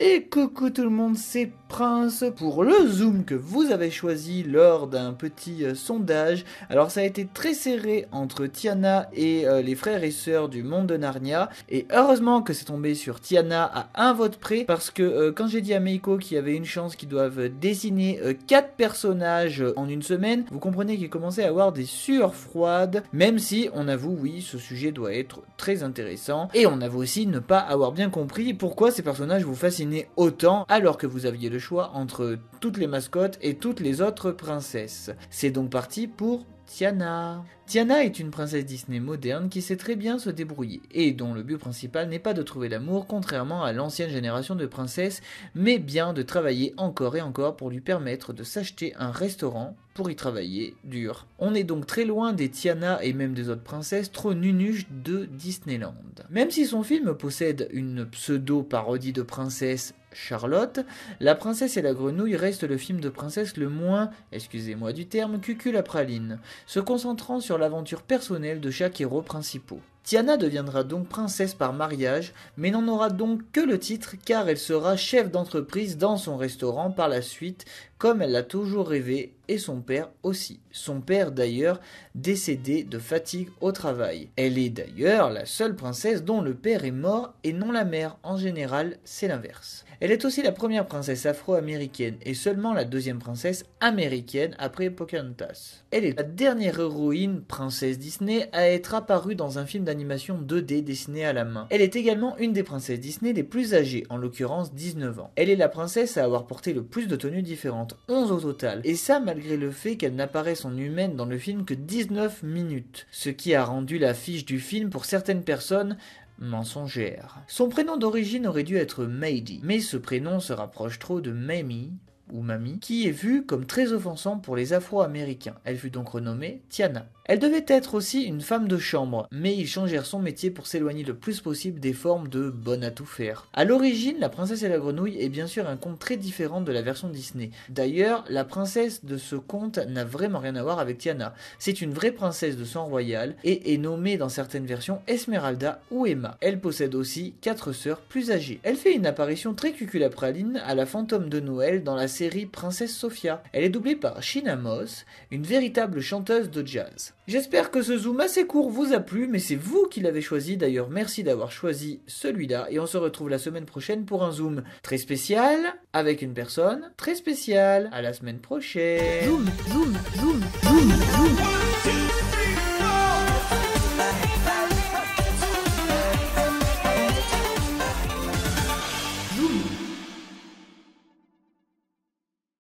Et coucou tout le monde, c'est Prince pour le zoom que vous avez choisi lors d'un petit euh, sondage. Alors ça a été très serré entre Tiana et euh, les frères et sœurs du monde de Narnia. Et heureusement que c'est tombé sur Tiana à un vote près parce que euh, quand j'ai dit à Meiko qu'il y avait une chance qu'ils doivent dessiner quatre personnages en une semaine, vous comprenez qu'il commençait à avoir des sueurs froides. Même si on avoue oui, ce sujet doit être très intéressant. Et on avoue aussi ne pas avoir bien compris pourquoi ces personnages vous fascinent autant alors que vous aviez le choix entre toutes les mascottes et toutes les autres princesses. C'est donc parti pour Tiana. Tiana est une princesse Disney moderne qui sait très bien se débrouiller et dont le but principal n'est pas de trouver l'amour contrairement à l'ancienne génération de princesses, mais bien de travailler encore et encore pour lui permettre de s'acheter un restaurant pour y travailler dur. On est donc très loin des Tiana et même des autres princesses trop nunuches de Disneyland. Même si son film possède une pseudo-parodie de princesse Charlotte, La princesse et la grenouille reste le film de princesse le moins, excusez-moi du terme, cucul à praline, se concentrant sur l'aventure personnelle de chaque héros principaux. Tiana deviendra donc princesse par mariage, mais n'en aura donc que le titre car elle sera chef d'entreprise dans son restaurant par la suite, comme elle l'a toujours rêvé, et son père aussi. Son père d'ailleurs décédé de fatigue au travail. Elle est d'ailleurs la seule princesse dont le père est mort et non la mère. En général, c'est l'inverse. Elle est aussi la première princesse afro-américaine et seulement la deuxième princesse américaine après Pocahontas. Elle est la dernière héroïne princesse Disney à être apparue dans un film d'animation Animation 2D dessinée à la main. Elle est également une des princesses Disney les plus âgées, en l'occurrence 19 ans. Elle est la princesse à avoir porté le plus de tenues différentes, 11 au total, et ça malgré le fait qu'elle n'apparaisse en humaine dans le film que 19 minutes, ce qui a rendu la fiche du film pour certaines personnes mensongère. Son prénom d'origine aurait dû être Maidy, mais ce prénom se rapproche trop de Mamie ou Mamie, qui est vue comme très offensant pour les Afro-Américains. Elle fut donc renommée Tiana. Elle devait être aussi une femme de chambre, mais ils changèrent son métier pour s'éloigner le plus possible des formes de bonne à tout faire. A l'origine, La Princesse et la Grenouille est bien sûr un conte très différent de la version Disney. D'ailleurs, la princesse de ce conte n'a vraiment rien à voir avec Tiana. C'est une vraie princesse de sang royal et est nommée dans certaines versions Esmeralda ou Emma. Elle possède aussi quatre sœurs plus âgées. Elle fait une apparition très cuculapraline à la fantôme de Noël dans la série Princesse Sophia. Elle est doublée par Sheena Moss, une véritable chanteuse de jazz. J'espère que ce zoom assez court vous a plu, mais c'est vous qui l'avez choisi. D'ailleurs, merci d'avoir choisi celui-là et on se retrouve la semaine prochaine pour un zoom très spécial avec une personne très spéciale. À la semaine prochaine. zoom, zoom.